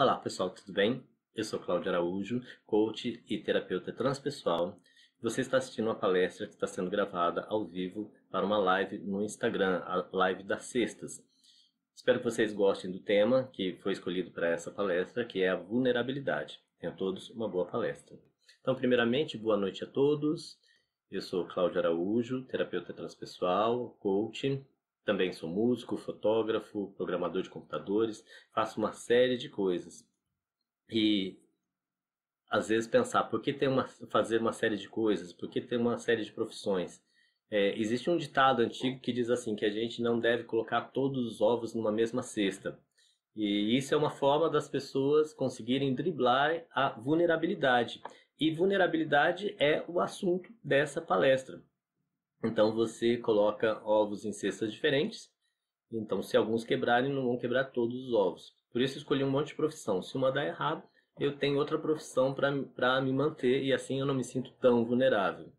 Olá pessoal, tudo bem? Eu sou Cláudio Araújo, coach e terapeuta transpessoal. Você está assistindo uma palestra que está sendo gravada ao vivo para uma live no Instagram, a live das sextas. Espero que vocês gostem do tema que foi escolhido para essa palestra, que é a vulnerabilidade. Tenham todos uma boa palestra. Então, primeiramente, boa noite a todos. Eu sou Cláudio Araújo, terapeuta transpessoal, coach também sou músico, fotógrafo, programador de computadores, faço uma série de coisas. E às vezes pensar por que tem uma, fazer uma série de coisas, por que tem uma série de profissões. É, existe um ditado antigo que diz assim que a gente não deve colocar todos os ovos numa mesma cesta. E isso é uma forma das pessoas conseguirem driblar a vulnerabilidade. E vulnerabilidade é o assunto dessa palestra. Então você coloca ovos em cestas diferentes. Então, se alguns quebrarem, não vão quebrar todos os ovos. Por isso escolhi um monte de profissão. Se uma dá errado, eu tenho outra profissão para me manter e assim eu não me sinto tão vulnerável.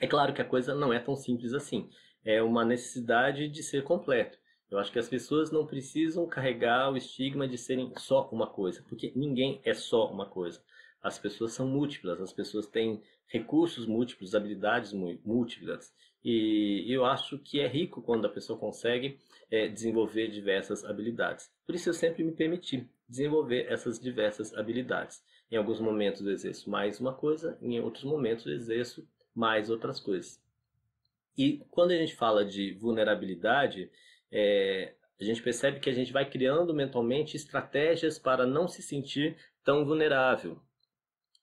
É claro que a coisa não é tão simples assim. É uma necessidade de ser completo. Eu acho que as pessoas não precisam carregar o estigma de serem só uma coisa, porque ninguém é só uma coisa. As pessoas são múltiplas, as pessoas têm recursos múltiplos, habilidades múltiplas. E eu acho que é rico quando a pessoa consegue é, desenvolver diversas habilidades. Por isso eu sempre me permiti desenvolver essas diversas habilidades. Em alguns momentos eu exerço mais uma coisa, em outros momentos eu exerço mais outras coisas. E quando a gente fala de vulnerabilidade, é, a gente percebe que a gente vai criando mentalmente estratégias para não se sentir tão vulnerável.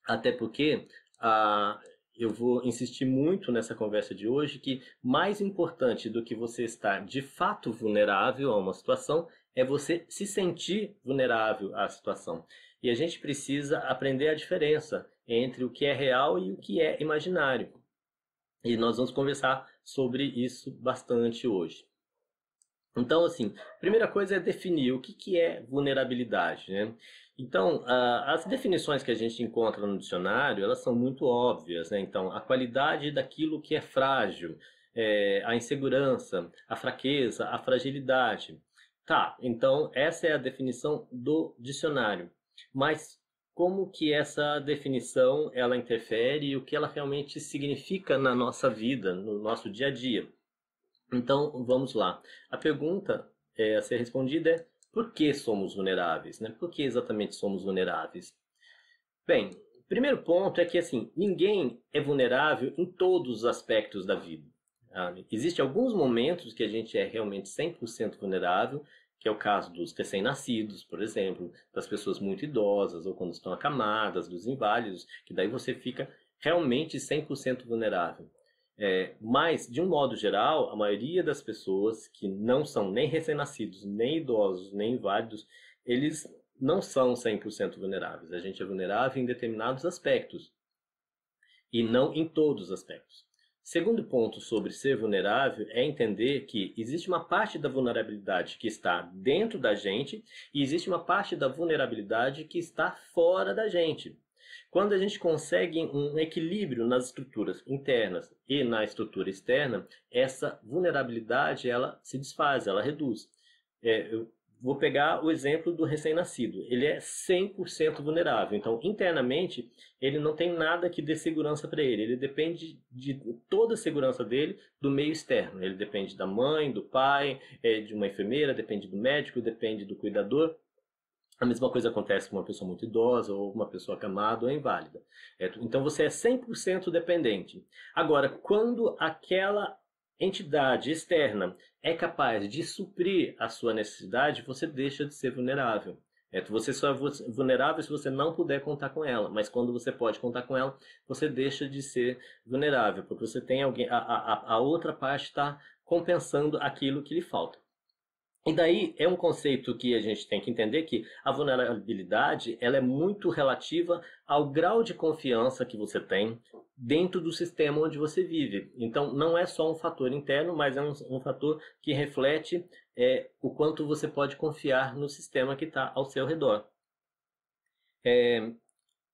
Até porque ah, eu vou insistir muito nessa conversa de hoje que mais importante do que você estar de fato vulnerável a uma situação é você se sentir vulnerável à situação. E a gente precisa aprender a diferença entre o que é real e o que é imaginário. E nós vamos conversar sobre isso bastante hoje. Então, assim, primeira coisa é definir o que, que é vulnerabilidade, né? Então, as definições que a gente encontra no dicionário, elas são muito óbvias, né? Então, a qualidade daquilo que é frágil, é, a insegurança, a fraqueza, a fragilidade. Tá, então essa é a definição do dicionário. Mas como que essa definição ela interfere e o que ela realmente significa na nossa vida, no nosso dia a dia? Então, vamos lá. A pergunta é, a ser respondida é por que somos vulneráveis? Né? Por que exatamente somos vulneráveis? Bem, o primeiro ponto é que assim, ninguém é vulnerável em todos os aspectos da vida. Existem alguns momentos que a gente é realmente 100% vulnerável, que é o caso dos recém-nascidos, por exemplo, das pessoas muito idosas ou quando estão acamadas, dos inválidos, que daí você fica realmente 100% vulnerável. É, mas, de um modo geral, a maioria das pessoas que não são nem recém-nascidos, nem idosos, nem inválidos, eles não são 100% vulneráveis. A gente é vulnerável em determinados aspectos e não em todos os aspectos. Segundo ponto sobre ser vulnerável é entender que existe uma parte da vulnerabilidade que está dentro da gente e existe uma parte da vulnerabilidade que está fora da gente. Quando a gente consegue um equilíbrio nas estruturas internas e na estrutura externa, essa vulnerabilidade ela se desfaz, ela reduz. É, eu vou pegar o exemplo do recém-nascido. Ele é 100% vulnerável. Então, internamente, ele não tem nada que dê segurança para ele. Ele depende de toda a segurança dele do meio externo. Ele depende da mãe, do pai, é, de uma enfermeira, depende do médico, depende do cuidador. A mesma coisa acontece com uma pessoa muito idosa ou uma pessoa camada ou inválida. É, então você é 100% dependente. Agora, quando aquela entidade externa é capaz de suprir a sua necessidade, você deixa de ser vulnerável. É, você só é vulnerável se você não puder contar com ela, mas quando você pode contar com ela, você deixa de ser vulnerável, porque você tem alguém, a, a, a outra parte está compensando aquilo que lhe falta. E daí é um conceito que a gente tem que entender que a vulnerabilidade ela é muito relativa ao grau de confiança que você tem dentro do sistema onde você vive. Então não é só um fator interno, mas é um, um fator que reflete é, o quanto você pode confiar no sistema que está ao seu redor. É,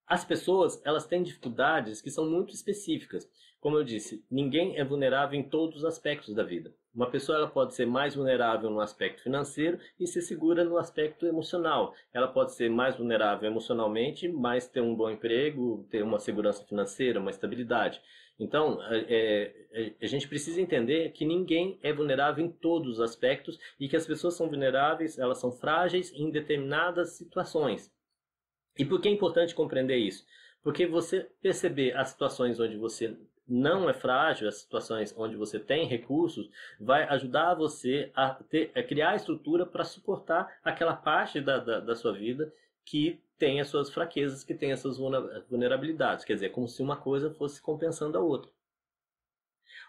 as pessoas elas têm dificuldades que são muito específicas. Como eu disse, ninguém é vulnerável em todos os aspectos da vida. Uma pessoa ela pode ser mais vulnerável no aspecto financeiro e se segura no aspecto emocional. Ela pode ser mais vulnerável emocionalmente, mas ter um bom emprego, ter uma segurança financeira, uma estabilidade. Então, é, é, a gente precisa entender que ninguém é vulnerável em todos os aspectos e que as pessoas são vulneráveis, elas são frágeis em determinadas situações. E por que é importante compreender isso? Porque você perceber as situações onde você não é frágil, as situações onde você tem recursos, vai ajudar você a, ter, a criar estrutura para suportar aquela parte da, da, da sua vida que tem as suas fraquezas, que tem as suas vulnerabilidades. Quer dizer, como se uma coisa fosse compensando a outra.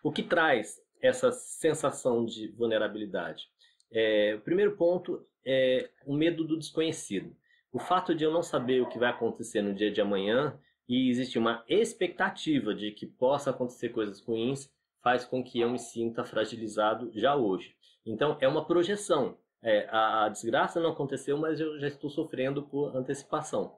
O que traz essa sensação de vulnerabilidade? É, o primeiro ponto é o medo do desconhecido. O fato de eu não saber o que vai acontecer no dia de amanhã e existe uma expectativa de que possa acontecer coisas ruins, faz com que eu me sinta fragilizado já hoje. Então, é uma projeção. É, a, a, desgraça não aconteceu, mas eu já estou sofrendo por antecipação.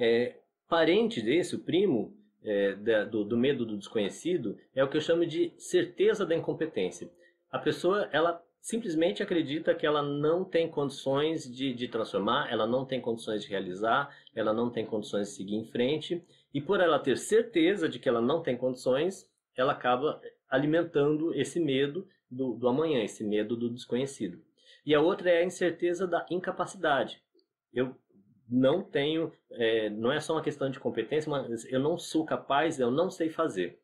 É, parente desse, o primo é, da, do, do medo do desconhecido, é o que eu chamo de certeza da incompetência. A pessoa, ela simplesmente acredita que ela não tem condições de, de transformar, ela não tem condições de realizar, ela não tem condições de seguir em frente, e por ela ter certeza de que ela não tem condições, ela acaba alimentando esse medo do, do amanhã, esse medo do desconhecido. E a outra é a incerteza da incapacidade. Eu não tenho, é, não é só uma questão de competência, mas eu não sou capaz, eu não sei fazer.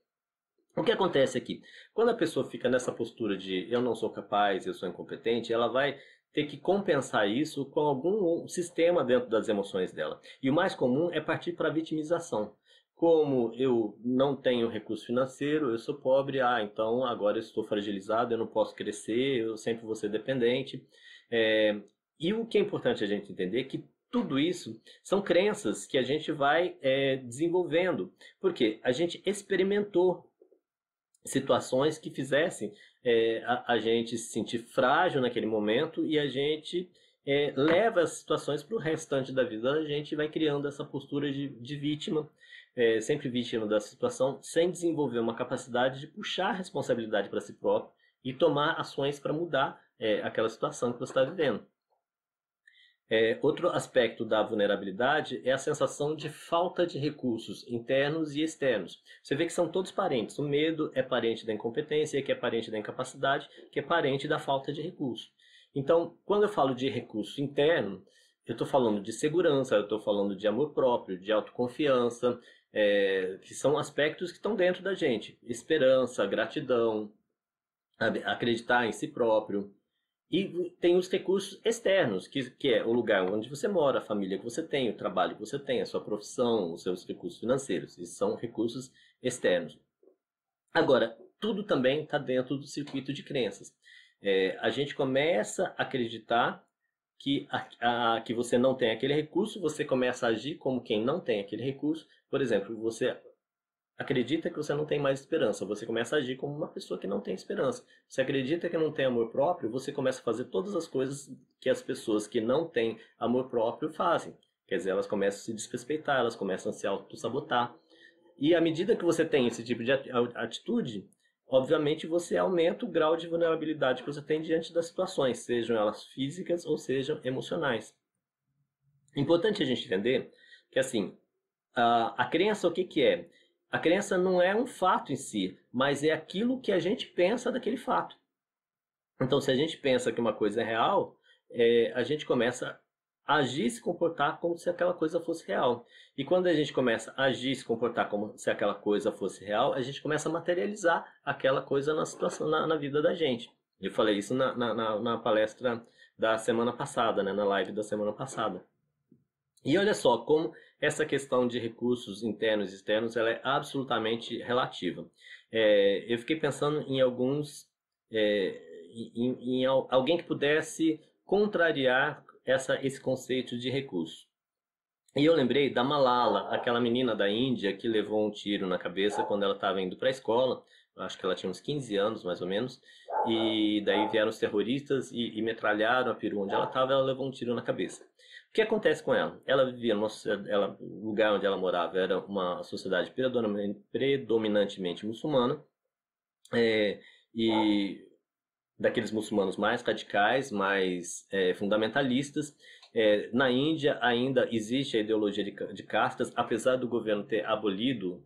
O que acontece aqui? Quando a pessoa fica nessa postura de eu não sou capaz, eu sou incompetente, ela vai ter que compensar isso com algum sistema dentro das emoções dela. E o mais comum é partir para a vitimização. Como eu não tenho recurso financeiro, eu sou pobre, ah, então agora eu estou fragilizado, eu não posso crescer, eu sempre vou ser dependente. É... e o que é importante a gente entender é que tudo isso são crenças que a gente vai é, desenvolvendo, porque a gente experimentou situações que fizessem é, a, a, gente se sentir frágil naquele momento e a gente é, leva as situações para o restante da vida. A gente vai criando essa postura de, de vítima, é, sempre vítima da situação, sem desenvolver uma capacidade de puxar a responsabilidade para si próprio e tomar ações para mudar é, aquela situação que você está vivendo. É, outro aspecto da vulnerabilidade é a sensação de falta de recursos internos e externos. Você vê que são todos parentes. O medo é parente da incompetência, que é parente da incapacidade, que é parente da falta de recurso. Então, quando eu falo de recurso interno, eu estou falando de segurança, eu estou falando de amor próprio, de autoconfiança, é, que são aspectos que estão dentro da gente. Esperança, gratidão, acreditar em si próprio. E tem os recursos externos, que, que é o lugar onde você mora, a família que você tem, o trabalho que você tem, a sua profissão, os seus recursos financeiros. Esses são recursos externos. Agora, tudo também está dentro do circuito de crenças. É, a gente começa a acreditar que, a, a, que você não tem aquele recurso, você começa a agir como quem não tem aquele recurso. Por exemplo, você acredita que você não tem mais esperança, você começa a agir como uma pessoa que não tem esperança. Você acredita que não tem amor próprio, você começa a fazer todas as coisas que as pessoas que não têm amor próprio fazem. Quer dizer, elas começam a se desrespeitar, elas começam a se auto-sabotar. E à medida que você tem esse tipo de atitude, obviamente você aumenta o grau de vulnerabilidade que você tem diante das situações, sejam elas físicas ou sejam emocionais. Importante a gente entender que assim, a, a crença o que, que é? A crença não é um fato em si, mas é aquilo que a gente pensa daquele fato. Então, se a gente pensa que uma coisa é real, é, a gente começa a agir e se comportar como se aquela coisa fosse real. E quando a gente começa a agir e se comportar como se aquela coisa fosse real, a gente começa a materializar aquela coisa na situação, na, na vida da gente. Eu falei isso na, na, na, palestra da semana passada, né, na live da semana passada. E olha só como essa questão de recursos internos e externos ela é absolutamente relativa. É, eu fiquei pensando em alguns, é, em, em, alguém que pudesse contrariar essa, esse conceito de recurso. E eu lembrei da Malala, aquela menina da Índia que levou um tiro na cabeça quando ela estava indo para a escola, acho que ela tinha uns 15 anos mais ou menos, e daí vieram os terroristas e, e metralharam a peru onde ela estava, ela levou um tiro na cabeça. O que acontece com ela? Ela vivia numa, ela, o lugar onde ela morava era uma sociedade predominantemente muçulmana é, e daqueles muçulmanos mais radicais, mais é, fundamentalistas. É, na Índia ainda existe a ideologia de, de castas, apesar do governo ter abolido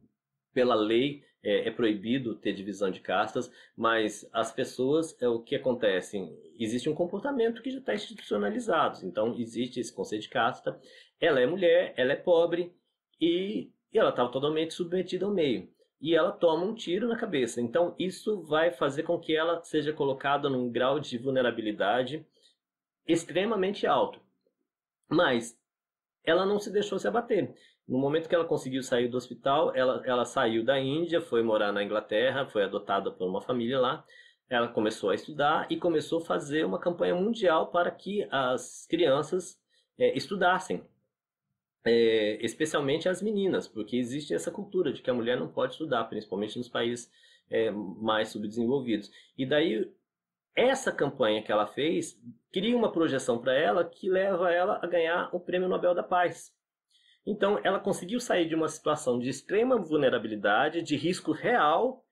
pela lei é, é, proibido ter divisão de castas, mas as pessoas, é o que acontece? Existe um comportamento que já está institucionalizado. Então, existe esse conceito de casta. Ela é mulher, ela é pobre e, e ela estava tá totalmente submetida ao meio. E ela toma um tiro na cabeça. Então, isso vai fazer com que ela seja colocada num grau de vulnerabilidade extremamente alto. Mas ela não se deixou se abater. No momento que ela conseguiu sair do hospital, ela, ela saiu da Índia, foi morar na Inglaterra, foi adotada por uma família lá. Ela começou a estudar e começou a fazer uma campanha mundial para que as crianças é, estudassem, é, especialmente as meninas, porque existe essa cultura de que a mulher não pode estudar, principalmente nos países é, mais subdesenvolvidos. E daí, essa campanha que ela fez cria uma projeção para ela que leva ela a ganhar o Prêmio Nobel da Paz. Então, ela conseguiu sair de uma situação de extrema vulnerabilidade, de risco real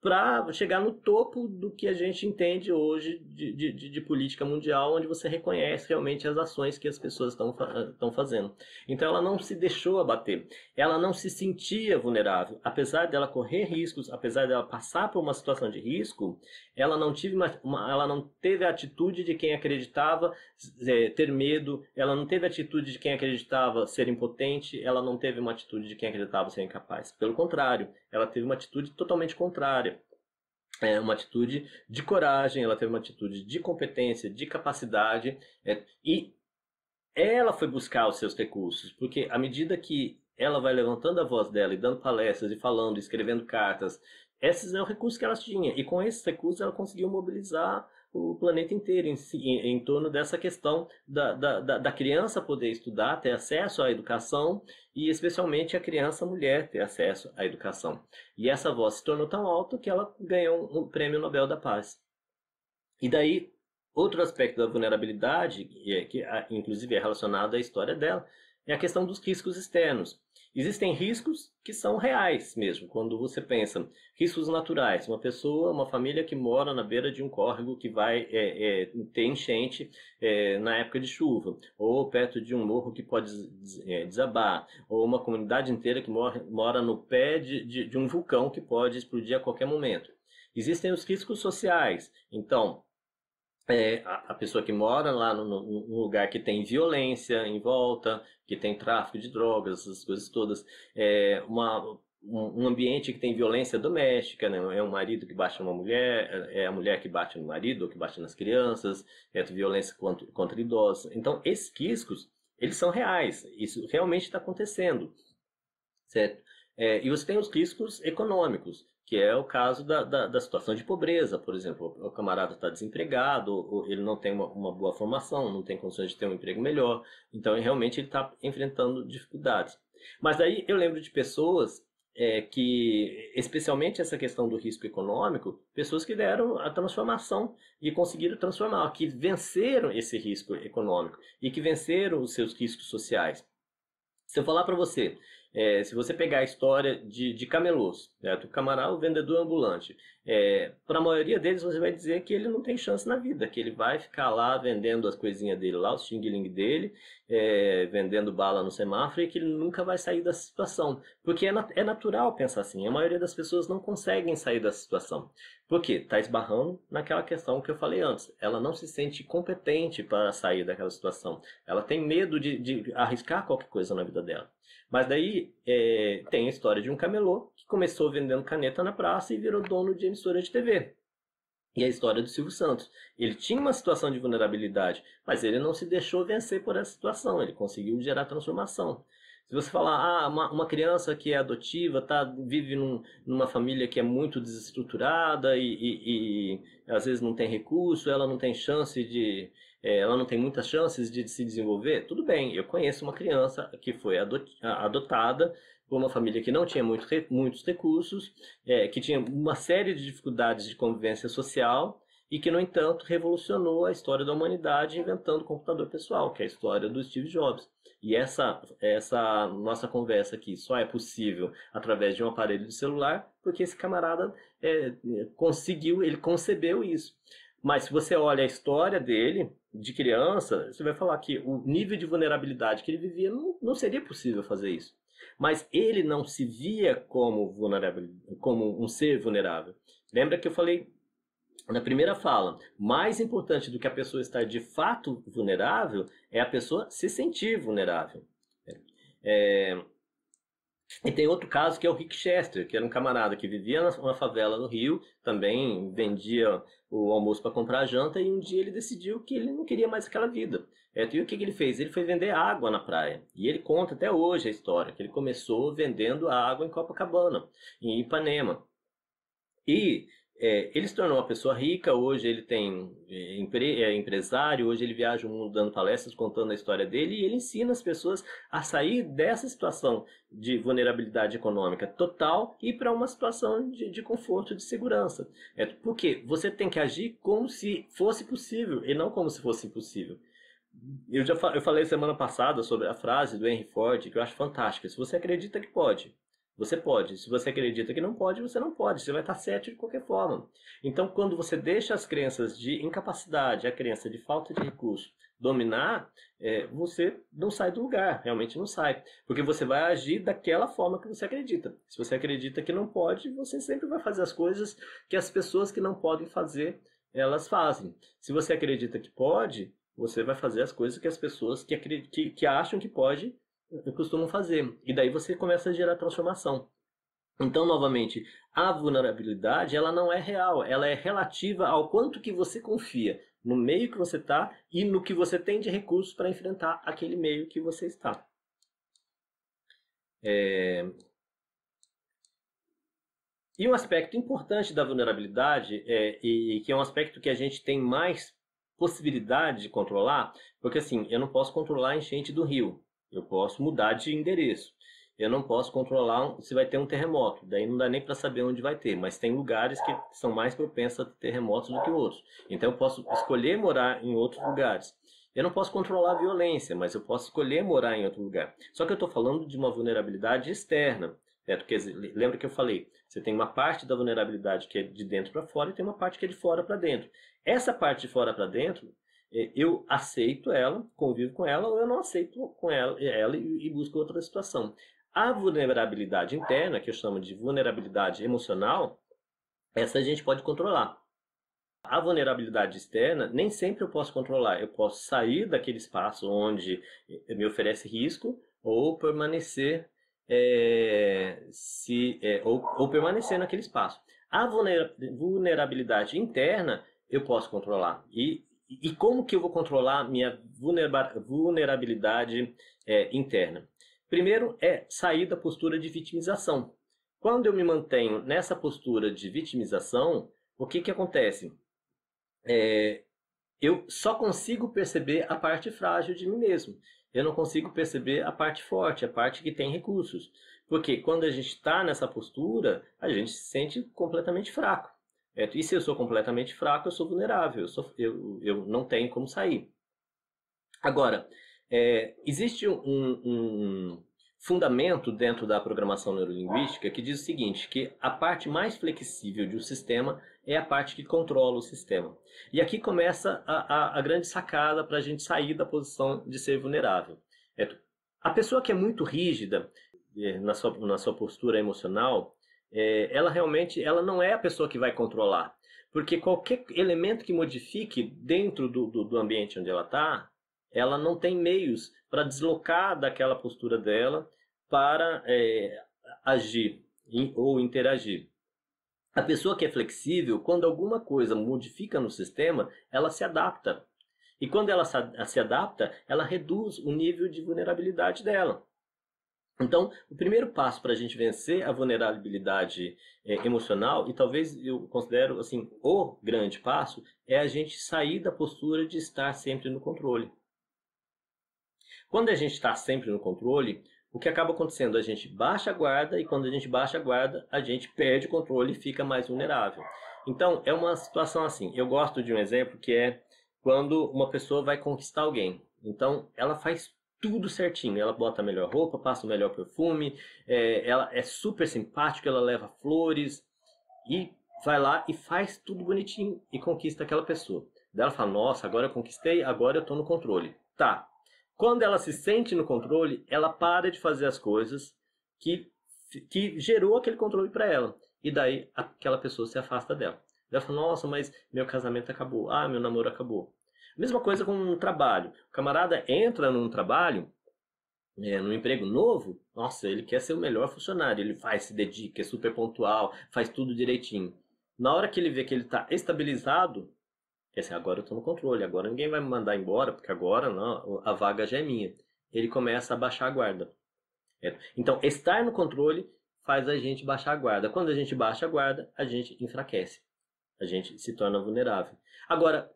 para chegar no topo do que a gente entende hoje de, de, de, política mundial, onde você reconhece realmente as ações que as pessoas estão ah, fazendo. Então ela não se deixou abater, ela não se sentia vulnerável, apesar dela correr riscos, apesar dela passar por uma situação de risco, ela não, tive uma, uma, ela não teve a atitude de quem acreditava é, ter medo, ela não teve a atitude de quem acreditava ser impotente, ela não teve uma atitude de quem acreditava ser incapaz. Pelo contrário, ela teve uma atitude totalmente contrária. É uma atitude de coragem, ela teve uma atitude de competência, de capacidade, é, e ela foi buscar os seus recursos, porque à medida que ela vai levantando a voz dela e dando palestras e falando, escrevendo cartas, esses é o recurso que ela tinha, e com esses recursos ela conseguiu mobilizar o planeta inteiro em, em, em torno dessa questão da, da, da, criança poder estudar, ter acesso à educação e especialmente a criança mulher ter acesso à educação. E essa voz se tornou tão alta que ela ganhou um prêmio Nobel da Paz. E daí, outro aspecto da vulnerabilidade, que, é, que inclusive é relacionado à história dela, é a questão dos riscos externos. Existem riscos que são reais mesmo, quando você pensa riscos naturais. Uma pessoa, uma família que mora na beira de um córrego que vai é, é, ter enchente é, na época de chuva, ou perto de um morro que pode é, desabar, ou uma comunidade inteira que mora, mora no pé de, de, de um vulcão que pode explodir a qualquer momento. Existem os riscos sociais. Então, é, a, pessoa que mora lá no, no, lugar que tem violência em volta, que tem tráfico de drogas, essas coisas todas, é uma, um, ambiente que tem violência doméstica, né? é um marido que bate na mulher, é, é a mulher que bate no marido, ou que bate nas crianças, é violência contra, contra idosos. Então, esses riscos, eles são reais, isso realmente está acontecendo, certo? É, e você tem os riscos econômicos, que é o caso da, da, da, situação de pobreza, por exemplo. O camarada está desempregado, ele não tem uma, uma, boa formação, não tem condições de ter um emprego melhor, então realmente ele está enfrentando dificuldades. Mas aí eu lembro de pessoas é, que, especialmente essa questão do risco econômico, pessoas que deram a transformação e conseguiram transformar, que venceram esse risco econômico e que venceram os seus riscos sociais. Se eu falar para você é, se você pegar a história de, de camelôs, certo? o camarão, o vendedor ambulante, é, para a maioria deles você vai dizer que ele não tem chance na vida, que ele vai ficar lá vendendo as coisinhas dele lá, o xing-ling dele, é, vendendo bala no semáforo e que ele nunca vai sair da situação. Porque é, é natural pensar assim, a maioria das pessoas não conseguem sair da situação. Por quê? Está esbarrando naquela questão que eu falei antes. Ela não se sente competente para sair daquela situação. Ela tem medo de, de arriscar qualquer coisa na vida dela. Mas daí é, tem a história de um camelô que começou vendendo caneta na praça e virou dono de emissora de TV. E a história do Silvio Santos. Ele tinha uma situação de vulnerabilidade, mas ele não se deixou vencer por essa situação, ele conseguiu gerar transformação. Se você falar, ah, uma, uma criança que é adotiva, tá, vive num, numa família que é muito desestruturada e, e, e às vezes não tem recurso, ela não tem chance de, é, ela não tem muitas chances de se desenvolver, tudo bem. Eu conheço uma criança que foi adotada por uma família que não tinha muito, muitos recursos, é, que tinha uma série de dificuldades de convivência social e que, no entanto, revolucionou a história da humanidade inventando o computador pessoal, que é a história do Steve Jobs. E essa, essa nossa conversa aqui só é possível através de um aparelho de celular, porque esse camarada é, é conseguiu, ele concebeu isso. Mas se você olha a história dele, de criança, você vai falar que o nível de vulnerabilidade que ele vivia não, não seria possível fazer isso. Mas ele não se via como vulnerável, como um ser vulnerável. Lembra que eu falei na primeira fala, mais importante do que a pessoa estar de fato vulnerável é a pessoa se sentir vulnerável. É, e tem outro caso que é o Rick Chester, que era um camarada que vivia numa favela no Rio, também vendia o almoço para comprar janta, e um dia ele decidiu que ele não queria mais aquela vida. É, e o que ele fez? Ele foi vender água na praia. E ele conta até hoje a história, que ele começou vendendo água em Copacabana, em Ipanema. E é, ele se tornou uma pessoa rica, hoje ele tem é, empre, é empresário, hoje ele viaja o mundo dando palestras, contando a história dele, e ele ensina as pessoas a sair dessa situação de vulnerabilidade econômica total e para uma situação de, de, conforto, de segurança. É, porque você tem que agir como se fosse possível, e não como se fosse impossível. Eu já eu falei semana passada sobre a frase do Henry Ford, que eu acho fantástica. Se você acredita que pode, você pode. Se você acredita que não pode, você não pode. Você vai estar certo de qualquer forma. Então, quando você deixa as crenças de incapacidade, a crença de falta de recurso dominar, é, você não sai do lugar. Realmente não sai. Porque você vai agir daquela forma que você acredita. Se você acredita que não pode, você sempre vai fazer as coisas que as pessoas que não podem fazer, elas fazem. Se você acredita que pode, você vai fazer as coisas que as pessoas que, que, que acham que pode costumam fazer. E daí você começa a gerar transformação. Então, novamente, a vulnerabilidade ela não é real, ela é relativa ao quanto que você confia no meio que você está e no que você tem de recursos para enfrentar aquele meio que você está. É... E um aspecto importante da vulnerabilidade, é, e que é um aspecto que a gente tem mais possibilidade de controlar, porque assim, eu não posso controlar a enchente do rio, eu posso mudar de endereço. Eu não posso controlar se vai ter um terremoto. Daí não dá nem para saber onde vai ter. Mas tem lugares que são mais propensos a terremotos do que outros. Então eu posso escolher morar em outros lugares. Eu não posso controlar a violência, mas eu posso escolher morar em outro lugar. Só que eu estou falando de uma vulnerabilidade externa. É, porque, lembra que eu falei, você tem uma parte da vulnerabilidade que é de dentro para fora e tem uma parte que é de fora para dentro. Essa parte de fora para dentro é, eu aceito ela, convivo com ela, ou eu não aceito com ela, é, ela e, e busco outra situação. A vulnerabilidade interna, que eu chamo de vulnerabilidade emocional, essa a gente pode controlar. A vulnerabilidade externa, nem sempre eu posso controlar. Eu posso sair daquele espaço onde me oferece risco ou permanecer é, se, é, ou, ou permanecer naquele espaço. A vulnerabilidade interna eu posso controlar. E e como que eu vou controlar minha vulnerabilidade é, interna? Primeiro é sair da postura de vitimização. Quando eu me mantenho nessa postura de vitimização, o que, que acontece? É, eu só consigo perceber a parte frágil de mim mesmo. Eu não consigo perceber a parte forte, a parte que tem recursos. Porque quando a gente está nessa postura, a gente se sente completamente fraco. É, e se eu sou completamente fraco, eu sou vulnerável, eu, sou, eu, eu não tenho como sair. Agora, é, existe um, um, fundamento dentro da programação neurolinguística que diz o seguinte, que a parte mais flexível de um sistema é a parte que controla o sistema. E aqui começa a, a, a grande sacada para a gente sair da posição de ser vulnerável. É, a pessoa que é muito rígida é, na sua, na sua postura emocional, é, ela realmente ela não é a pessoa que vai controlar. Porque qualquer elemento que modifique dentro do, do, do ambiente onde ela está, ela não tem meios para deslocar daquela postura dela para é, agir in, ou interagir. A pessoa que é flexível, quando alguma coisa modifica no sistema, ela se adapta. E quando ela se adapta, ela reduz o nível de vulnerabilidade dela. Então, o primeiro passo para a gente vencer a vulnerabilidade é, emocional, e talvez eu considero assim o grande passo, é a gente sair da postura de estar sempre no controle. Quando a gente está sempre no controle, o que acaba acontecendo? A gente baixa a guarda, e quando a gente baixa a guarda, a gente perde o controle e fica mais vulnerável. Então, é uma situação assim. Eu gosto de um exemplo que é quando uma pessoa vai conquistar alguém. Então, ela faz tudo certinho. Ela bota a melhor roupa, passa o melhor perfume, é, ela é super simpática, ela leva flores e vai lá e faz tudo bonitinho e conquista aquela pessoa. Daí ela fala: Nossa, agora eu conquistei, agora eu tô no controle. Tá. Quando ela se sente no controle, ela para de fazer as coisas que, que gerou aquele controle para ela. E daí aquela pessoa se afasta dela. Ela fala: Nossa, mas meu casamento acabou. Ah, meu namoro acabou. Mesma coisa com um trabalho. O camarada entra num trabalho, é, num emprego novo, nossa, ele quer ser o melhor funcionário, ele faz, se dedica, é super pontual, faz tudo direitinho. Na hora que ele vê que ele está estabilizado, é assim, agora eu estou no controle, agora ninguém vai me mandar embora, porque agora não, a vaga já é minha. Ele começa a baixar a guarda. É. Então, estar no controle faz a gente baixar a guarda. Quando a gente baixa a guarda, a gente enfraquece. A gente se torna vulnerável. Agora,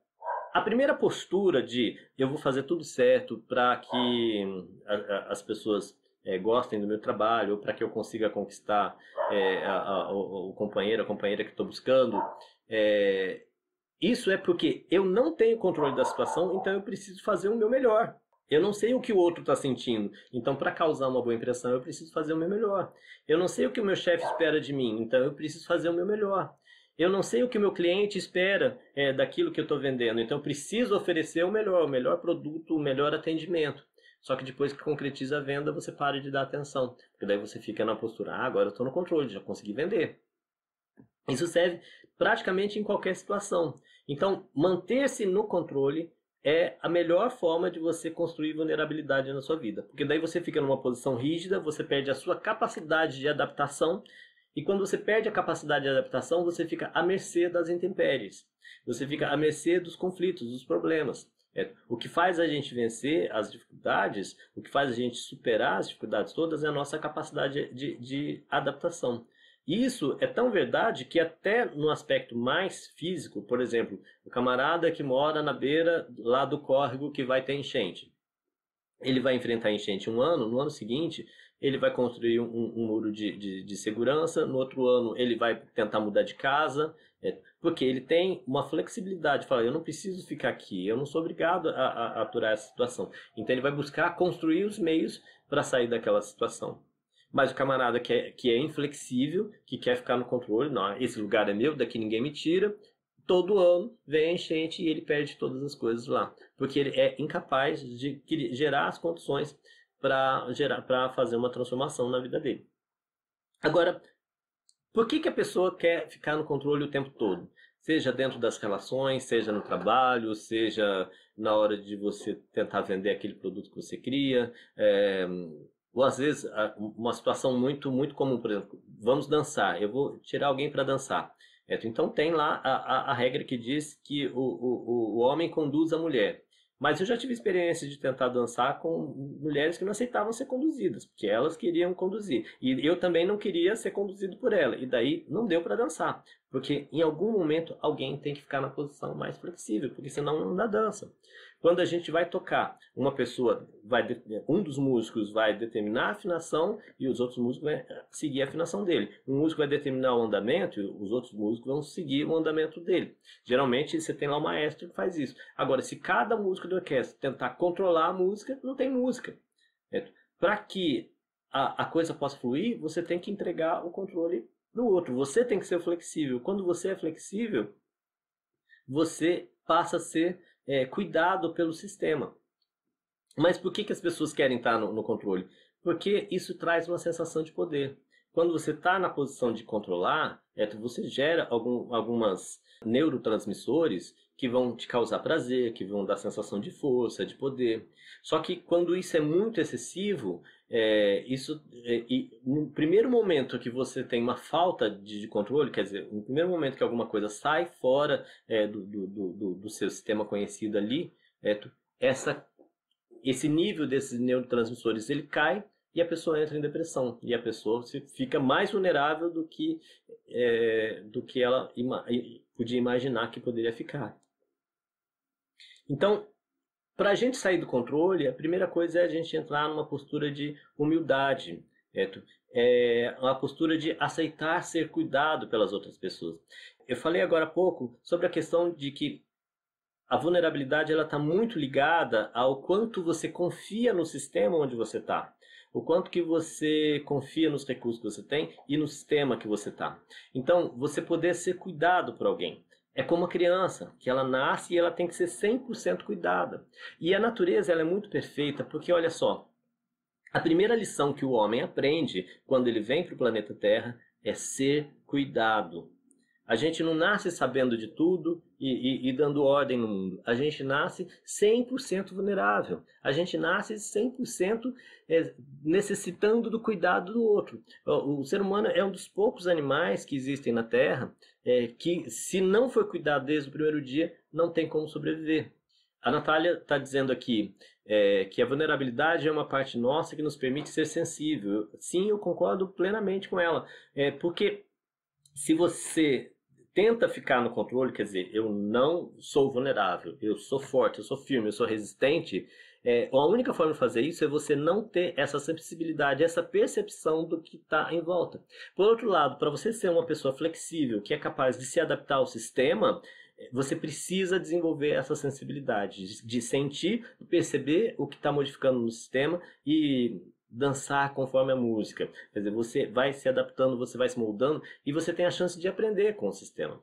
a primeira postura de eu vou fazer tudo certo para que a, a, as pessoas é, gostem do meu trabalho, para que eu consiga conquistar é, a, o, o, companheiro, a companheira que estou buscando, é, isso é porque eu não tenho controle da situação, então eu preciso fazer o meu melhor. Eu não sei o que o outro está sentindo, então para causar uma boa impressão eu preciso fazer o meu melhor. Eu não sei o que o meu chefe espera de mim, então eu preciso fazer o meu melhor. Eu não sei o que o meu cliente espera é, daquilo que eu estou vendendo, então eu preciso oferecer o melhor, o melhor produto, o melhor atendimento. Só que depois que concretiza a venda, você para de dar atenção. Porque daí você fica na postura, ah, agora eu estou no controle, já consegui vender. Isso serve praticamente em qualquer situação. Então, manter-se no controle é a melhor forma de você construir vulnerabilidade na sua vida. Porque daí você fica numa posição rígida, você perde a sua capacidade de adaptação e quando você perde a capacidade de adaptação, você fica à mercê das intempéries. Você fica à mercê dos conflitos, dos problemas. É, o que faz a gente vencer as dificuldades, o que faz a gente superar as dificuldades todas é a nossa capacidade de, de adaptação. E isso é tão verdade que até no aspecto mais físico, por exemplo, o camarada que mora na beira lá do córrego que vai ter enchente. Ele vai enfrentar enchente um ano, no ano seguinte ele vai construir um, um muro de, de, de, segurança, no outro ano ele vai tentar mudar de casa, é, porque ele tem uma flexibilidade, fala, eu não preciso ficar aqui, eu não sou obrigado a, a, a aturar essa situação. Então ele vai buscar construir os meios para sair daquela situação. Mas o camarada que é, que é inflexível, que quer ficar no controle, não, esse lugar é meu, daqui ninguém me tira, todo ano vem a enchente e ele perde todas as coisas lá, porque ele é incapaz de gerar as condições para gerar, para fazer uma transformação na vida dele. Agora, por que, que a pessoa quer ficar no controle o tempo todo? Seja dentro das relações, seja no trabalho, seja na hora de você tentar vender aquele produto que você cria, é, ou às vezes uma situação muito muito comum, por exemplo, vamos dançar, eu vou tirar alguém para dançar. É, então tem lá a, a, a, regra que diz que o, o, o homem conduz a mulher. Mas eu já tive experiência de tentar dançar com mulheres que não aceitavam ser conduzidas, porque elas queriam conduzir. E eu também não queria ser conduzido por ela. E daí não deu para dançar. Porque em algum momento alguém tem que ficar na posição mais flexível, porque senão não dá dança. Quando a gente vai tocar, uma pessoa vai um dos músicos vai determinar a afinação e os outros músicos vão seguir a afinação dele. Um músico vai determinar o andamento e os outros músicos vão seguir o andamento dele. Geralmente você tem lá um maestro que faz isso. Agora, se cada músico da orquestra tentar controlar a música, não tem música. Para que a, a coisa possa fluir, você tem que entregar o controle no outro. Você tem que ser flexível. Quando você é flexível, você passa a ser é, cuidado pelo sistema. Mas por que, que as pessoas querem estar no, no controle? Porque isso traz uma sensação de poder. Quando você está na posição de controlar, é, você gera algum, algumas neurotransmissores que vão te causar prazer, que vão dar sensação de força, de poder. Só que quando isso é muito excessivo, é, isso, é, e, no primeiro momento que você tem uma falta de, de, controle, quer dizer, no primeiro momento que alguma coisa sai fora é, do, do, do, do, seu sistema conhecido ali, é, essa, esse nível desses neurotransmissores ele cai e a pessoa entra em depressão e a pessoa fica mais vulnerável do que é, do que ela ima podia imaginar que poderia ficar. Então, para a gente sair do controle, a primeira coisa é a gente entrar numa postura de humildade, É uma postura de aceitar ser cuidado pelas outras pessoas. Eu falei agora há pouco sobre a questão de que a vulnerabilidade ela está muito ligada ao quanto você confia no sistema onde você está, o quanto que você confia nos recursos que você tem e no sistema que você está. Então, você poder ser cuidado por alguém. É como a criança, que ela nasce e ela tem que ser 100% cuidada. E a natureza ela é muito perfeita, porque olha só, a primeira lição que o homem aprende quando ele vem para o planeta Terra é ser cuidado. A gente não nasce sabendo de tudo e, e, e dando ordem no mundo. A gente nasce 100% vulnerável. A gente nasce 100% eh, necessitando do cuidado do outro. O, o, ser humano é um dos poucos animais que existem na Terra é, que, se não for cuidado desde o primeiro dia, não tem como sobreviver. A Natália está dizendo aqui é, que a vulnerabilidade é uma parte nossa que nos permite ser sensível. Sim, eu concordo plenamente com ela. É, porque se você tenta ficar no controle, quer dizer, eu não sou vulnerável, eu sou forte, eu sou firme, eu sou resistente, é, a única forma de fazer isso é você não ter essa sensibilidade, essa percepção do que está em volta. Por outro lado, para você ser uma pessoa flexível, que é capaz de se adaptar ao sistema, é, você precisa desenvolver essa sensibilidade de sentir, perceber o que está modificando no sistema e dançar conforme a música. Quer dizer, você vai se adaptando, você vai se moldando e você tem a chance de aprender com o sistema.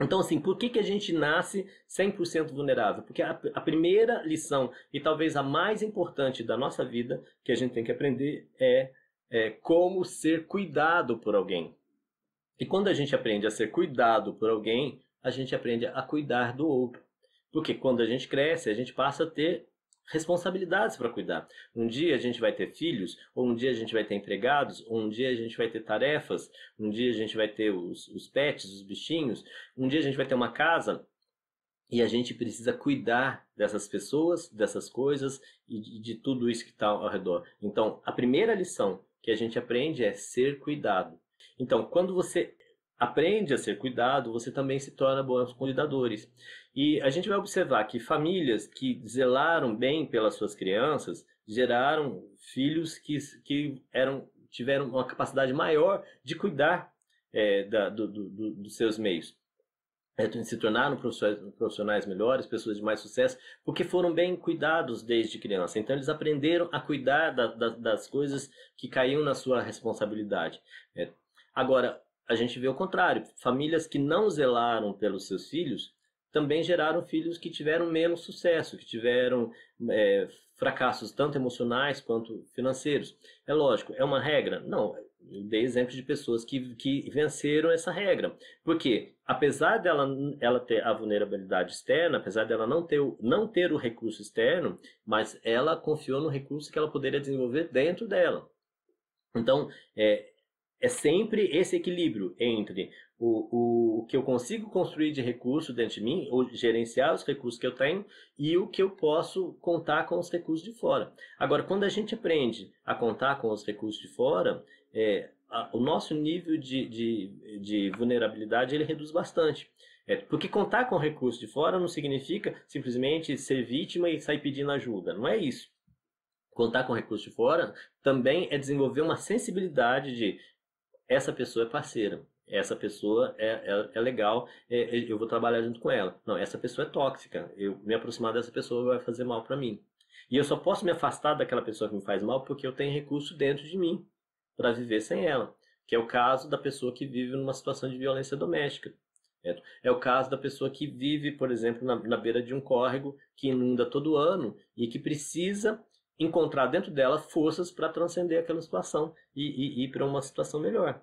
Então, assim, por que, que a gente nasce 100% vulnerável? Porque a, a, primeira lição, e talvez a mais importante da nossa vida, que a gente tem que aprender é, é como ser cuidado por alguém. E quando a gente aprende a ser cuidado por alguém, a gente aprende a cuidar do outro. Porque quando a gente cresce, a gente passa a ter responsabilidades para cuidar. Um dia a gente vai ter filhos, ou um dia a gente vai ter empregados, ou um dia a gente vai ter tarefas, um dia a gente vai ter os, os pets, os bichinhos, um dia a gente vai ter uma casa. E a gente precisa cuidar dessas pessoas, dessas coisas e de, de tudo isso que está ao redor. Então, a primeira lição que a gente aprende é ser cuidado. Então, quando você aprende a ser cuidado, você também se torna bons cuidadores. E a gente vai observar que famílias que zelaram bem pelas suas crianças geraram filhos que, que eram, tiveram uma capacidade maior de cuidar é, da, do, do, do, dos seus meios. É, se tornaram profissionais, profissionais melhores, pessoas de mais sucesso, porque foram bem cuidados desde criança. Então, eles aprenderam a cuidar da, da, das coisas que caíam na sua responsabilidade. É. Agora, a gente vê o contrário. Famílias que não zelaram pelos seus filhos também geraram filhos que tiveram menos sucesso, que tiveram é, fracassos tanto emocionais quanto financeiros. É lógico, é uma regra? Não, eu dei exemplos de pessoas que, que venceram essa regra. Porque, apesar dela ela ter a vulnerabilidade externa, apesar dela não ter, o, não ter o recurso externo, mas ela confiou no recurso que ela poderia desenvolver dentro dela. Então, é, é sempre esse equilíbrio entre o, o, o, que eu consigo construir de recurso dentro de mim, ou gerenciar os recursos que eu tenho, e o que eu posso contar com os recursos de fora. Agora, quando a gente aprende a contar com os recursos de fora, é, a, o nosso nível de, de, de vulnerabilidade ele reduz bastante. É, porque contar com recursos de fora não significa simplesmente ser vítima e sair pedindo ajuda. Não é isso contar com recursos de fora, também é desenvolver uma sensibilidade de essa pessoa é parceira, essa pessoa é, é, é legal, é, é, eu vou trabalhar junto com ela. Não, essa pessoa é tóxica, eu me aproximar dessa pessoa vai fazer mal para mim. E eu só posso me afastar daquela pessoa que me faz mal porque eu tenho recurso dentro de mim para viver sem ela, que é o caso da pessoa que vive numa situação de violência doméstica. Certo? É o caso da pessoa que vive, por exemplo, na, na beira de um córrego que inunda todo ano e que precisa encontrar dentro dela forças para transcender aquela situação e, e, e ir para uma situação melhor.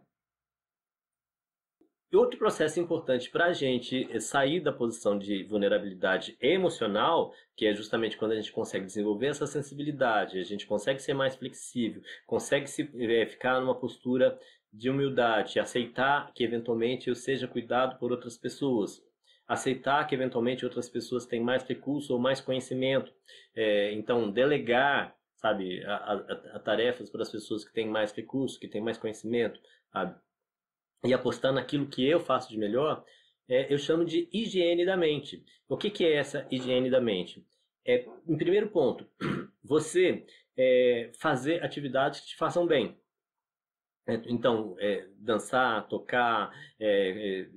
E outro processo importante para a gente eh, sair da posição de vulnerabilidade emocional, que é justamente quando a gente consegue desenvolver essa sensibilidade, a gente consegue ser mais flexível, consegue se, é, ficar numa postura de humildade, aceitar que eventualmente eu seja cuidado por outras pessoas, aceitar que eventualmente outras pessoas têm mais recurso ou mais conhecimento, é, então delegar, sabe, a, a, a tarefas para as pessoas que têm mais recurso, que têm mais conhecimento, sabe? e apostar naquilo que eu faço de melhor, é, eu chamo de higiene da mente. O que, que é essa higiene da mente? É, em primeiro ponto, você é, fazer atividades que te façam bem. É, então, é, dançar, tocar, é, é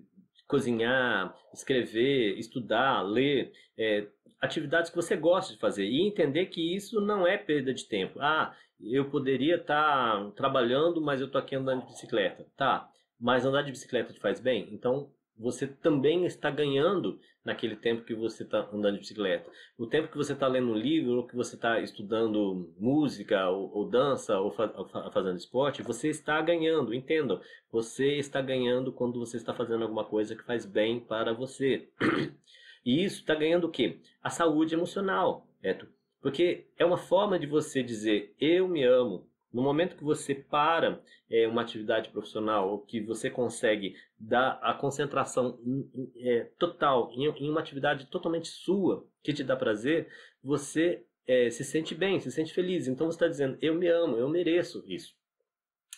cozinhar, escrever, estudar, ler, é, atividades que você gosta de fazer e entender que isso não é perda de tempo. Ah, eu poderia estar tá trabalhando, mas eu estou aqui andando de bicicleta. Tá, mas andar de bicicleta te faz bem? Então você também está ganhando naquele tempo que você está andando de bicicleta. O tempo que você está lendo um livro, ou que você está estudando música, ou, ou dança, ou, fa fazendo esporte, você está ganhando, entendam. Você está ganhando quando você está fazendo alguma coisa que faz bem para você. E isso está ganhando o quê? A saúde emocional, certo? Porque é uma forma de você dizer, eu me amo, no momento que você para é, uma atividade profissional, que você consegue dar a concentração é, total em, em, uma atividade totalmente sua, que te dá prazer, você é, se sente bem, se sente feliz. Então você está dizendo, eu me amo, eu mereço isso.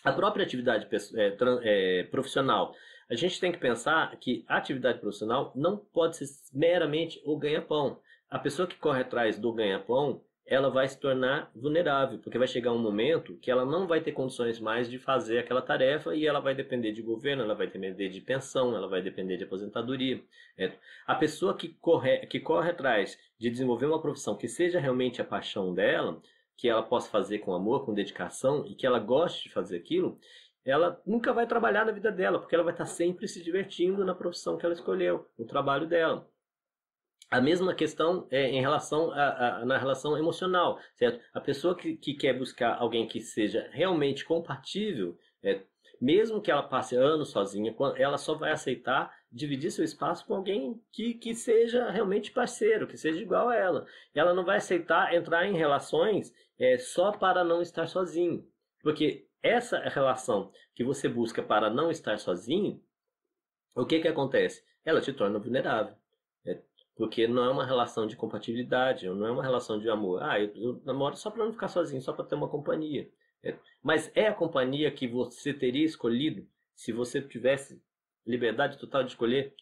A própria atividade é, é, profissional, a gente tem que pensar que a atividade profissional não pode ser meramente o ganha-pão. A pessoa que corre atrás do ganha-pão, ela vai se tornar vulnerável, porque vai chegar um momento que ela não vai ter condições mais de fazer aquela tarefa e ela vai depender de governo, ela vai depender de pensão, ela vai depender de aposentadoria. Né? A pessoa que corre, que corre atrás de desenvolver uma profissão que seja realmente a paixão dela, que ela possa fazer com amor, com dedicação e que ela goste de fazer aquilo, ela nunca vai trabalhar na vida dela, porque ela vai estar sempre se divertindo na profissão que ela escolheu, no trabalho dela. A mesma questão é em relação a, a, na relação emocional, certo? A pessoa que, que quer buscar alguém que seja realmente compatível, é, mesmo que ela passe anos sozinha, ela só vai aceitar dividir seu espaço com alguém que, que seja realmente parceiro, que seja igual a ela. Ela não vai aceitar entrar em relações é, só para não estar sozinho. Porque essa relação que você busca para não estar sozinho, o que, que acontece? Ela te torna vulnerável. Porque não é uma relação de compatibilidade, não é uma relação de amor. Ah, eu, eu namoro só para não ficar sozinho, só para ter uma companhia. É, mas é a companhia que você teria escolhido se você tivesse liberdade total de escolher.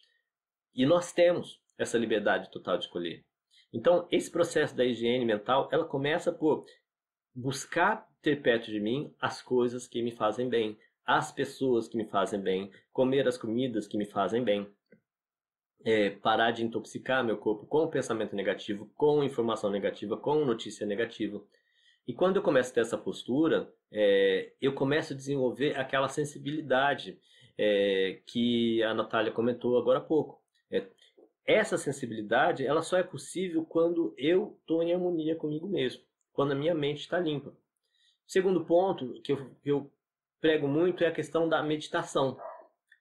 E nós temos essa liberdade total de escolher. Então, esse processo da higiene mental, ela começa por buscar ter perto de mim as coisas que me fazem bem, as pessoas que me fazem bem, comer as comidas que me fazem bem é, parar de intoxicar meu corpo com pensamento negativo, com informação negativa, com notícia negativa. E quando eu começo a ter essa postura, é, eu começo a desenvolver aquela sensibilidade é, que a Natália comentou agora há pouco. É, essa sensibilidade ela só é possível quando eu estou em harmonia comigo mesmo, quando a minha mente está limpa. Segundo ponto que eu, que eu prego muito é a questão da meditação.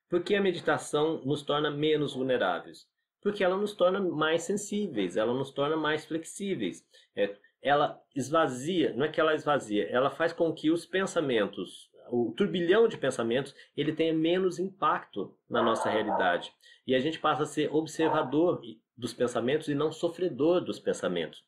Por que a meditação nos torna menos vulneráveis? Porque ela nos torna mais sensíveis, ela nos torna mais flexíveis. É, ela esvazia, não é que ela esvazia, ela faz com que os pensamentos, o turbilhão de pensamentos, ele tenha menos impacto na nossa realidade. E a gente passa a ser observador dos pensamentos e não sofredor dos pensamentos.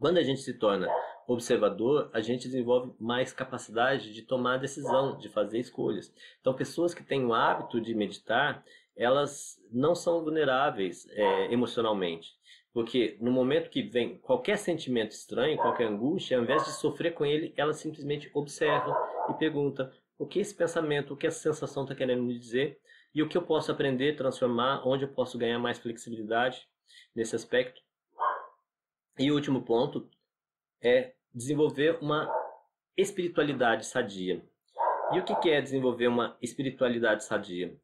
Quando a gente se torna observador, a gente desenvolve mais capacidade de tomar decisão, de fazer escolhas. Então, pessoas que têm o hábito de meditar, elas não são vulneráveis é, emocionalmente. Porque no momento que vem qualquer sentimento estranho, qualquer angústia, ao invés de sofrer com ele, ela simplesmente observa e pergunta o que esse pensamento, o que essa sensação está querendo me dizer e o que eu posso aprender, transformar, onde eu posso ganhar mais flexibilidade nesse aspecto. E o último ponto é desenvolver uma espiritualidade sadia. E o que é desenvolver uma espiritualidade sadia?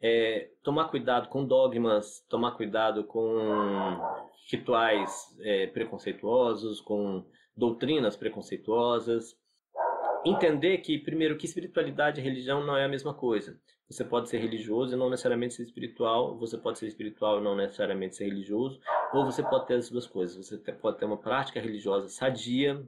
É tomar cuidado com dogmas, tomar cuidado com rituais é, preconceituosos, com doutrinas preconceituosas, entender que, primeiro, que espiritualidade e religião não é a mesma coisa. Você pode ser religioso e não necessariamente ser espiritual, você pode ser espiritual e não necessariamente ser religioso, ou você pode ter as duas coisas. Você pode ter uma prática religiosa sadia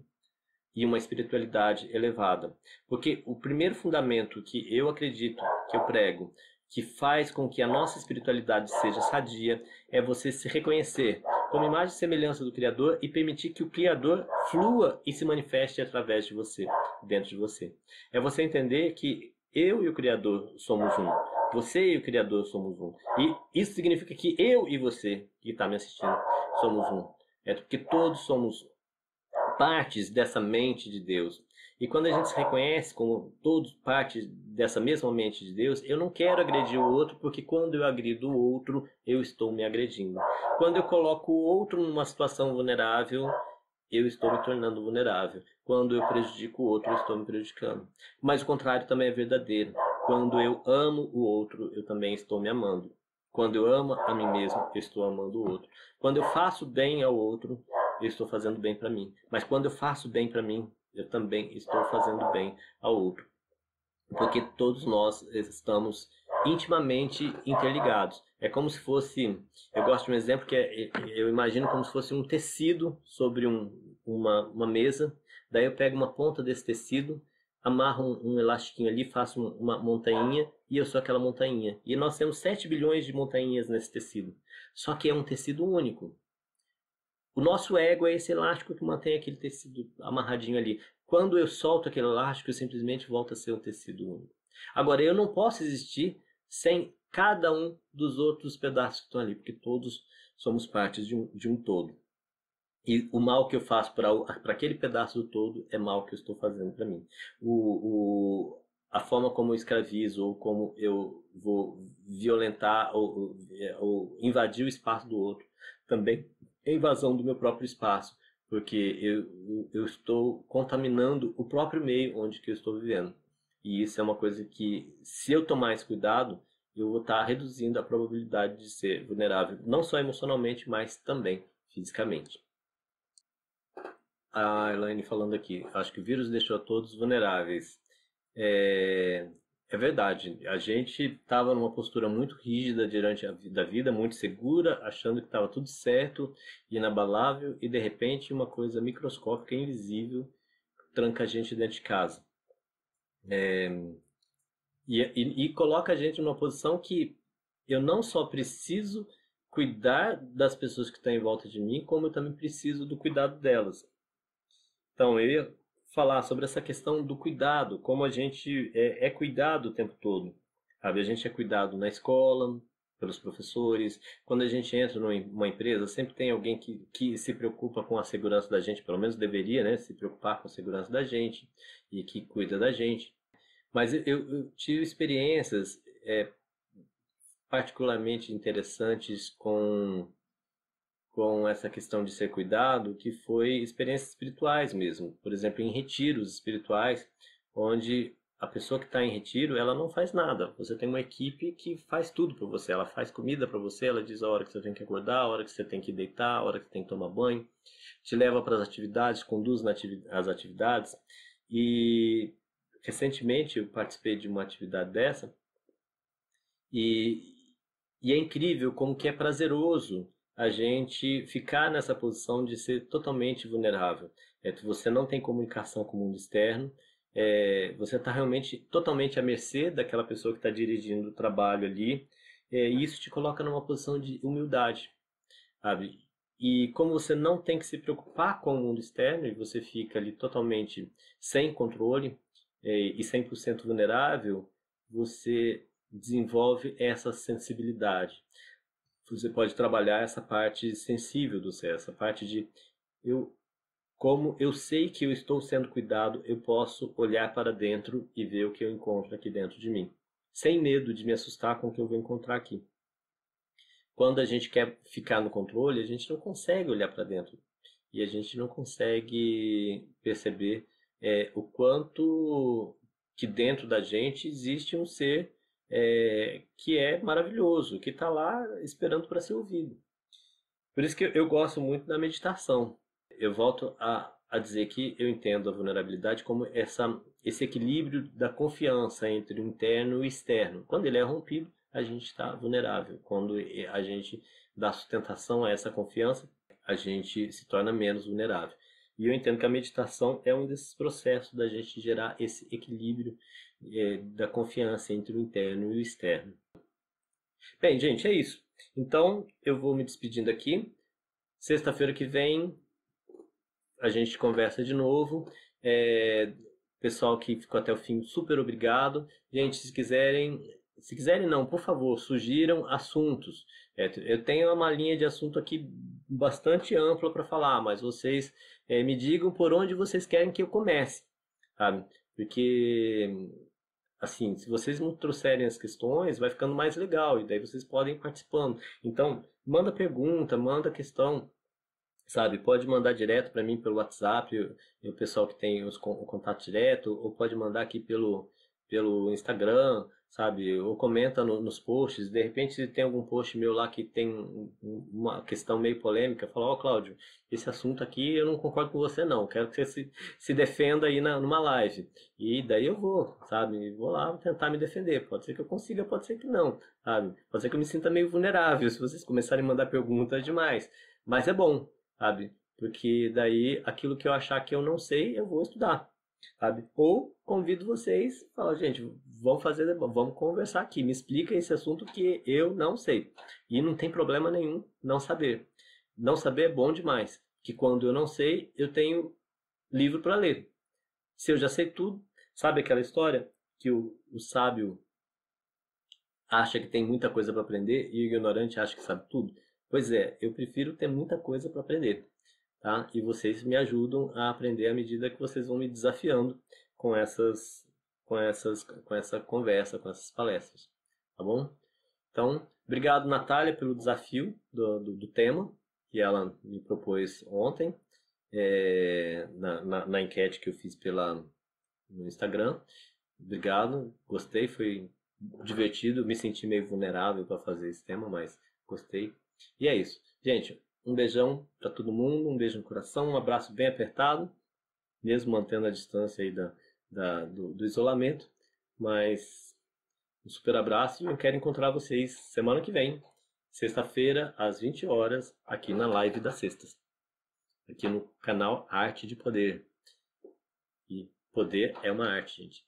e uma espiritualidade elevada. Porque o primeiro fundamento que eu acredito, que eu prego, que faz com que a nossa espiritualidade seja sadia, é você se reconhecer como imagem e semelhança do Criador e permitir que o Criador flua e se manifeste através de você, dentro de você. É você entender que eu e o Criador somos um. Você e o Criador somos um. E isso significa que eu e você, que está me assistindo, somos um. É porque todos somos partes dessa mente de Deus. E quando a gente se reconhece como todos parte dessa mesma mente de Deus, eu não quero agredir o outro, porque quando eu agrido o outro, eu estou me agredindo. Quando eu coloco o outro numa situação vulnerável, eu estou me tornando vulnerável. Quando eu prejudico o outro, eu estou me prejudicando. Mas o contrário também é verdadeiro. Quando eu amo o outro, eu também estou me amando. Quando eu amo a mim mesmo, eu estou amando o outro. Quando eu faço bem ao outro, eu estou fazendo bem para mim. Mas quando eu faço bem para mim, eu também estou fazendo bem ao outro. Porque todos nós estamos intimamente interligados. É como se fosse, eu gosto de um exemplo que é, eu imagino como se fosse um tecido sobre um, uma, uma mesa, daí eu pego uma ponta desse tecido, amarro um, um elastiquinho ali, faço uma montainha e eu sou aquela montainha. E nós temos 7 bilhões de montainhas nesse tecido. Só que é um tecido único. O nosso ego é esse elástico que mantém aquele tecido amarradinho ali. Quando eu solto aquele elástico, eu simplesmente volta a ser um tecido único. Agora, eu não posso existir sem cada um dos outros pedaços que estão ali, porque todos somos partes de um, de um todo. E o mal que eu faço para aquele pedaço do todo é mal que eu estou fazendo para mim. O, o, a forma como eu escravizo, ou como eu vou violentar ou, ou é, invadir o espaço do outro, também é invasão do meu próprio espaço, porque eu, eu estou contaminando o próprio meio onde que eu estou vivendo. E isso é uma coisa que, se eu tomar esse cuidado, eu vou estar reduzindo a probabilidade de ser vulnerável, não só emocionalmente, mas também fisicamente. A Elaine falando aqui, acho que o vírus deixou a todos vulneráveis. É, é verdade. A gente estava numa postura muito rígida durante a vida, vida, muito segura, achando que estava tudo certo, inabalável, e de repente uma coisa microscópica, invisível, tranca a gente dentro de casa. É, e, e, e coloca a gente numa posição que eu não só preciso cuidar das pessoas que estão em volta de mim, como eu também preciso do cuidado delas. Então eu falar sobre essa questão do cuidado, como a gente é, é cuidado o tempo todo. Sabe? A gente é cuidado na escola, pelos professores. Quando a gente entra numa empresa, sempre tem alguém que, que se preocupa com a segurança da gente, pelo menos deveria né, se preocupar com a segurança da gente e que cuida da gente. Mas eu, eu tive experiências é, particularmente interessantes com com essa questão de ser cuidado, que foi experiências espirituais mesmo. Por exemplo, em retiros espirituais, onde a pessoa que está em retiro, ela não faz nada. Você tem uma equipe que faz tudo para você. Ela faz comida para você, ela diz a hora que você tem que acordar, a hora que você tem que deitar, a hora que você tem que tomar banho, te leva para as atividades, conduz as atividades. E recentemente eu participei de uma atividade dessa e, e é incrível como que é prazeroso a gente ficar nessa posição de ser totalmente vulnerável. É, você não tem comunicação com o mundo externo, é, você está realmente totalmente à mercê daquela pessoa que está dirigindo o trabalho ali, é, e isso te coloca numa posição de humildade, sabe? E como você não tem que se preocupar com o mundo externo e você fica ali totalmente sem controle é, e 100% vulnerável, você desenvolve essa sensibilidade você pode trabalhar essa parte sensível do ser, essa parte de eu como eu sei que eu estou sendo cuidado, eu posso olhar para dentro e ver o que eu encontro aqui dentro de mim, sem medo de me assustar com o que eu vou encontrar aqui. Quando a gente quer ficar no controle, a gente não consegue olhar para dentro e a gente não consegue perceber é, o quanto que dentro da gente existe um ser é, que é maravilhoso, que está lá esperando para ser ouvido. Por isso que eu gosto muito da meditação. Eu volto a, a dizer que eu entendo a vulnerabilidade como essa, esse equilíbrio da confiança entre o interno e o externo. Quando ele é rompido, a gente está vulnerável. Quando a gente dá sustentação a essa confiança, a gente se torna menos vulnerável. E eu entendo que a meditação é um desses processos da gente gerar esse equilíbrio é, da confiança entre o interno e o externo. Bem, gente, é isso. Então, eu vou me despedindo aqui. Sexta-feira que vem a gente conversa de novo. É, pessoal que ficou até o fim, super obrigado. Gente, se quiserem, se quiserem não, por favor, sugiram assuntos. É, eu tenho uma linha de assunto aqui bastante ampla para falar, mas vocês é, me digam por onde vocês querem que eu comece, sabe? Porque, assim, se vocês me trouxerem as questões, vai ficando mais legal, e daí vocês podem ir participando. Então, manda pergunta, manda questão, sabe? Pode mandar direto para mim pelo WhatsApp, o pessoal que tem os, o contato direto, ou pode mandar aqui pelo, pelo Instagram, sabe? Ou comenta no, nos posts, de repente se tem algum post meu lá que tem uma questão meio polêmica, fala, ó oh, Cláudio, esse assunto aqui eu não concordo com você não, quero que você se, se defenda aí na, numa live. E daí eu vou, sabe? Vou lá tentar me defender, pode ser que eu consiga, pode ser que não, sabe? Pode ser que eu me sinta meio vulnerável se vocês começarem a mandar perguntas demais, mas é bom, sabe? Porque daí aquilo que eu achar que eu não sei, eu vou estudar sabe? Ou convido vocês, falo, gente, vamos fazer, vamos conversar aqui, me explica esse assunto que eu não sei. E não tem problema nenhum não saber. Não saber é bom demais, que quando eu não sei, eu tenho livro para ler. Se eu já sei tudo, sabe aquela história que o, o sábio acha que tem muita coisa para aprender e o ignorante acha que sabe tudo? Pois é, eu prefiro ter muita coisa para aprender tá? E vocês me ajudam a aprender à medida que vocês vão me desafiando com essas, com essas, com essa conversa, com essas palestras, tá bom? Então, obrigado Natália pelo desafio do, do, do tema que ela me propôs ontem é, na, na, na, enquete que eu fiz pela no Instagram. Obrigado, gostei, foi divertido, me senti meio vulnerável para fazer esse tema, mas gostei. E é isso. Gente, um beijão para todo mundo, um beijo no coração, um abraço bem apertado, mesmo mantendo a distância aí da, da do, do, isolamento. Mas um super abraço e eu quero encontrar vocês semana que vem, sexta-feira, às 20 horas, aqui na live das sextas, aqui no canal Arte de Poder. E poder é uma arte, gente.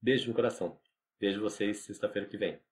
Beijo no coração. Vejo vocês sexta-feira que vem.